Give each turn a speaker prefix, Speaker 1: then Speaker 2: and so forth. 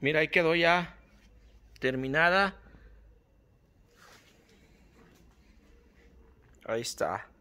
Speaker 1: Mira, ahí quedó ya terminada. Ahí está.